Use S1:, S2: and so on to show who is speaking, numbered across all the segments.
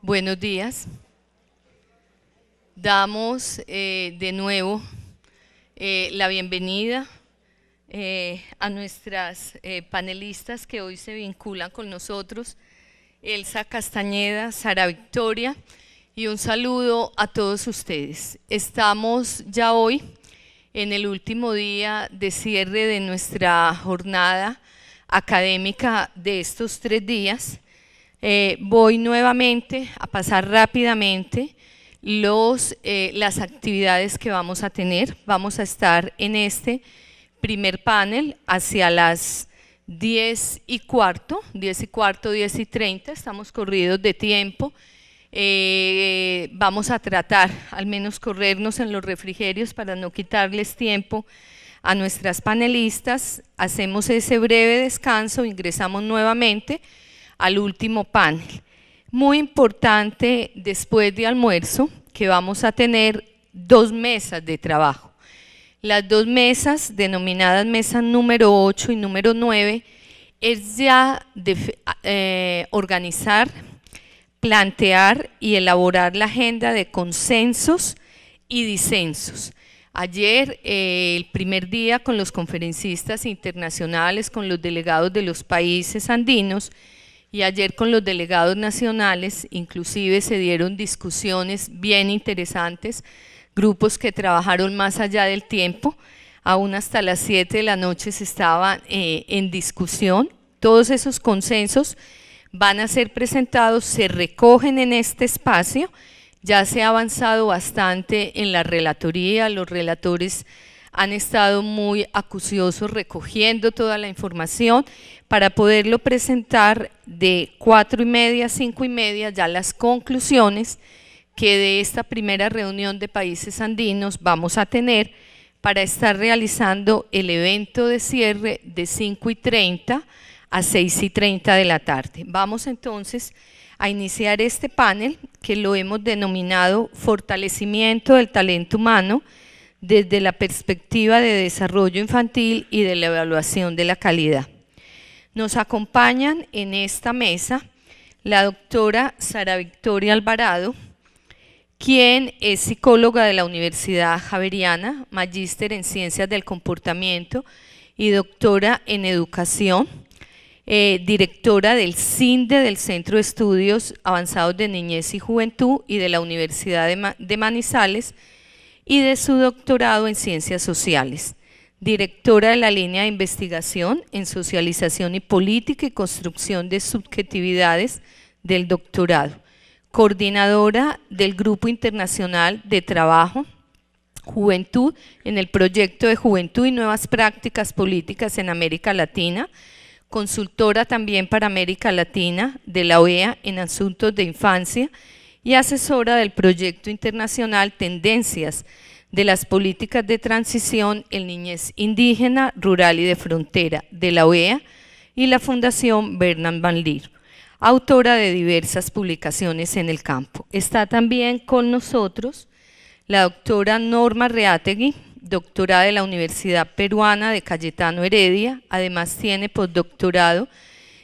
S1: Buenos días. Damos eh, de nuevo eh, la bienvenida eh, a nuestras eh, panelistas que hoy se vinculan con nosotros, Elsa Castañeda, Sara Victoria, y un saludo a todos ustedes. Estamos ya hoy en el último día de cierre de nuestra jornada académica de estos tres días. Eh, voy nuevamente a pasar rápidamente los, las actividades que vamos a tener. Vamos a estar en este primer panel hacia las 10 y cuarto, 10 y cuarto, 10 y 30, estamos corridos de tiempo. Eh, vamos a tratar al menos corrernos en los refrigerios para no quitarles tiempo a nuestras panelistas. Hacemos ese breve descanso, ingresamos nuevamente al último panel. Muy importante, después de almuerzo, que vamos a tener dos mesas de trabajo. Las dos mesas, denominadas mesa número 8 y número 9, es ya de, eh, organizar, plantear y elaborar la agenda de consensos y disensos. Ayer, eh, el primer día, con los conferencistas internacionales, con los delegados de los países andinos, y ayer con los delegados nacionales, inclusive se dieron discusiones bien interesantes grupos que trabajaron más allá del tiempo, aún hasta las 7 de la noche se estaban eh, en discusión. Todos esos consensos van a ser presentados, se recogen en este espacio. Ya se ha avanzado bastante en la relatoría, los relatores han estado muy acuciosos recogiendo toda la información para poderlo presentar de cuatro y media a cinco y media ya las conclusiones que de esta primera reunión de países andinos vamos a tener para estar realizando el evento de cierre de 5 y 30 a 6 y 30 de la tarde. Vamos entonces a iniciar este panel que lo hemos denominado Fortalecimiento del Talento Humano desde la perspectiva de desarrollo infantil y de la evaluación de la calidad. Nos acompañan en esta mesa la doctora Sara Victoria Alvarado, quien es psicóloga de la Universidad Javeriana, magíster en Ciencias del Comportamiento y doctora en Educación, eh, directora del CINDE del Centro de Estudios Avanzados de Niñez y Juventud y de la Universidad de Manizales y de su doctorado en Ciencias Sociales directora de la línea de investigación en socialización y política y construcción de subjetividades del doctorado coordinadora del Grupo Internacional de Trabajo, Juventud, en el proyecto de Juventud y Nuevas Prácticas Políticas en América Latina, consultora también para América Latina de la OEA en asuntos de infancia y asesora del proyecto internacional Tendencias de las Políticas de Transición en Niñez Indígena, Rural y de Frontera de la OEA y la Fundación Bernan Van Leer autora de diversas publicaciones en el campo. Está también con nosotros la doctora Norma Reategui, doctora de la Universidad Peruana de Cayetano Heredia, además tiene postdoctorado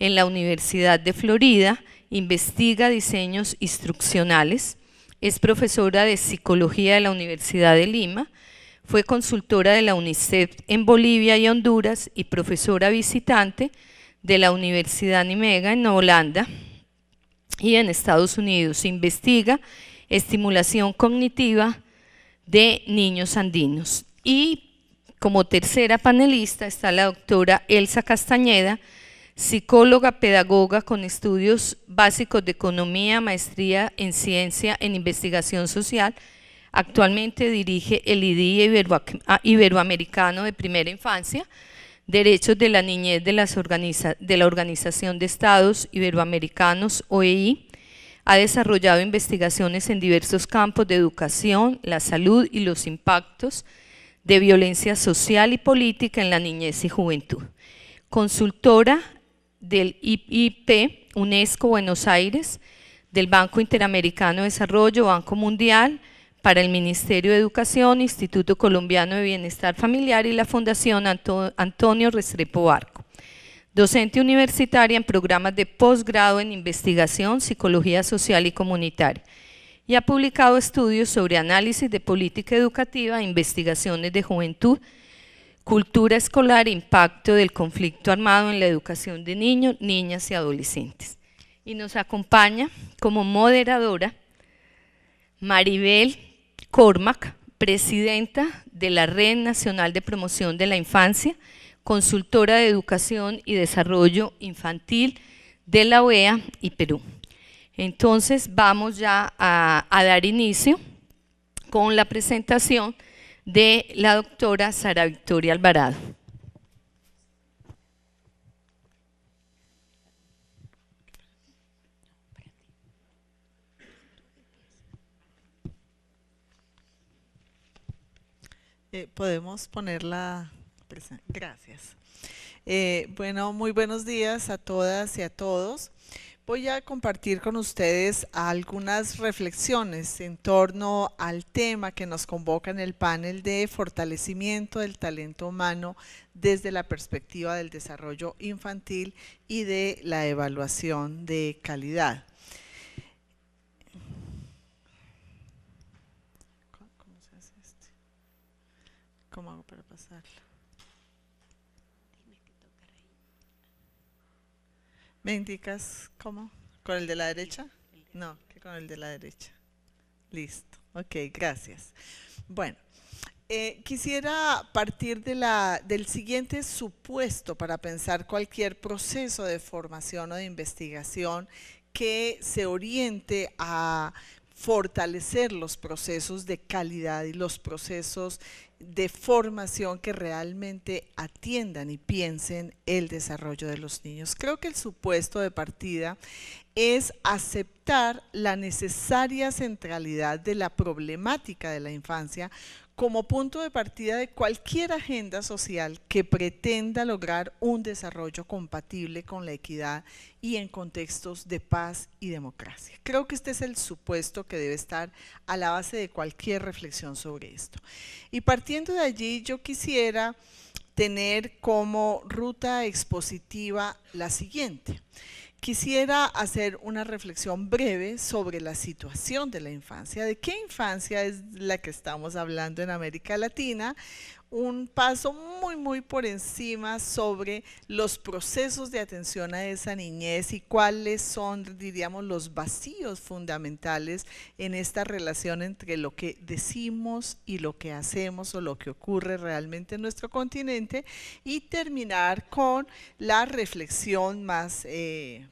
S1: en la Universidad de Florida, investiga diseños instruccionales, es profesora de psicología de la Universidad de Lima, fue consultora de la UNICEF en Bolivia y Honduras y profesora visitante de la Universidad Nimega en Holanda y en Estados Unidos. investiga estimulación cognitiva de niños andinos. Y como tercera panelista está la doctora Elsa Castañeda, psicóloga pedagoga con estudios básicos de economía, maestría en ciencia en investigación social. Actualmente dirige el IDI ah, Iberoamericano de Primera Infancia Derechos de la Niñez de, la Organización de Estados Iberoamericanos, OEI, ha desarrollado investigaciones en diversos campos de educación, la salud y los impactos de violencia social y política en la niñez y juventud. Consultora del IP, UNESCO Buenos Aires, del Banco Interamericano de Desarrollo, Banco Mundial, para el Ministerio de Educación, Instituto Colombiano de Bienestar Familiar y la Fundación Antonio Restrepo Barco. Docente universitaria en programas de posgrado en investigación, psicología social y comunitaria. Y ha publicado estudios sobre análisis de política educativa, e investigaciones de juventud, cultura escolar, impacto del conflicto armado en la educación de niños, niñas y adolescentes. Y nos acompaña como moderadora Maribel Cormac, presidenta de la Red Nacional de Promoción de la Infancia, consultora de Educación y Desarrollo Infantil de la OEA y Perú. Entonces vamos ya a, dar inicio con la presentación de la doctora Sara Victoria Alvarado.
S2: Eh, podemos ponerla. Gracias. Eh, bueno, muy buenos días a todas y a todos. Voy a compartir con ustedes algunas reflexiones en torno al tema que nos convoca en el panel de fortalecimiento del talento humano desde la perspectiva del desarrollo infantil y de la evaluación de calidad. ¿Cómo se hace este? ¿Cómo hago para pasarlo? ¿Me indicas cómo? ¿Con el de la derecha? No, que con el de la derecha. Listo. Ok, gracias. Bueno, eh, quisiera partir del siguiente supuesto para pensar cualquier proceso de formación o de investigación que se oriente a fortalecer los procesos de calidad y los procesos de formación que realmente atiendan y piensen el desarrollo de los niños. Creo que el supuesto de partida es aceptar la necesaria centralidad de la problemática de la infancia como punto de partida de cualquier agenda social que pretenda lograr un desarrollo compatible con la equidad y en contextos de paz y democracia. Creo que este es el supuesto que debe estar a la base de cualquier reflexión sobre esto. Y partiendo de allí, yo quisiera tener como ruta expositiva la siguiente. Quisiera hacer una reflexión breve sobre la situación de la infancia, de qué infancia es la que estamos hablando en América Latina un paso muy, muy por encima sobre los procesos de atención a esa niñez y cuáles son, diríamos, los vacíos fundamentales en esta relación entre lo que decimos y lo que hacemos o lo que ocurre realmente en nuestro continente y terminar con la reflexión más... Eh,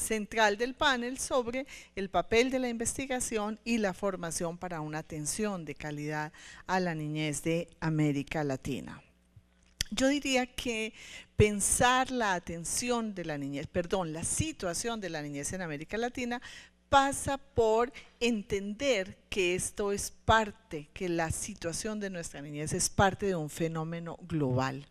S2: central del panel sobre el papel de la investigación y la formación para una atención de calidad a la niñez de América Latina. Yo diría que pensar la atención de la niñez, perdón, la situación de la niñez en América Latina pasa por entender que esto es parte, que la situación de nuestra niñez es parte de un fenómeno global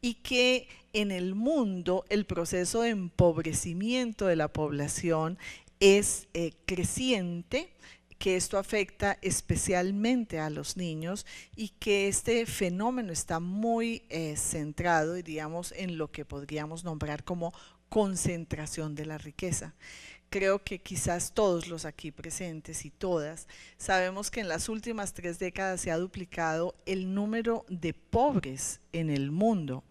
S2: y que en el mundo el proceso de empobrecimiento de la población es eh, creciente, que esto afecta especialmente a los niños y que este fenómeno está muy eh, centrado, diríamos, en lo que podríamos nombrar como concentración de la riqueza creo que quizás todos los aquí presentes y todas sabemos que en las últimas tres décadas se ha duplicado el número de pobres en el mundo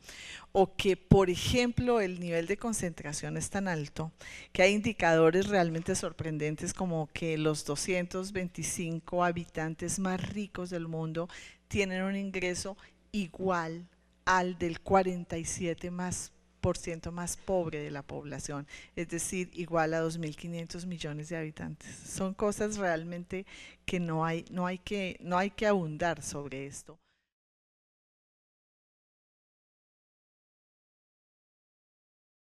S2: o que, por ejemplo, el nivel de concentración es tan alto que hay indicadores realmente sorprendentes como que los 225 habitantes más ricos del mundo tienen un ingreso igual al del 47 más más pobre de la población, es decir, igual a 2.500 millones de habitantes. Son cosas realmente que no hay, no hay, que, no hay que abundar sobre esto.